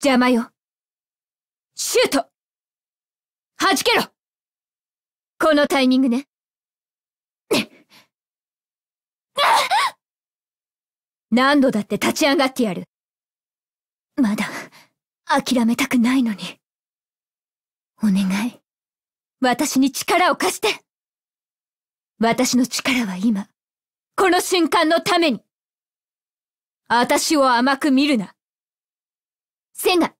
邪魔よ。シュート弾けろこのタイミングね。何度だって立ち上がってやる。まだ、諦めたくないのに。お願い。私に力を貸して私の力は今、この瞬間のために。私を甘く見るな。せな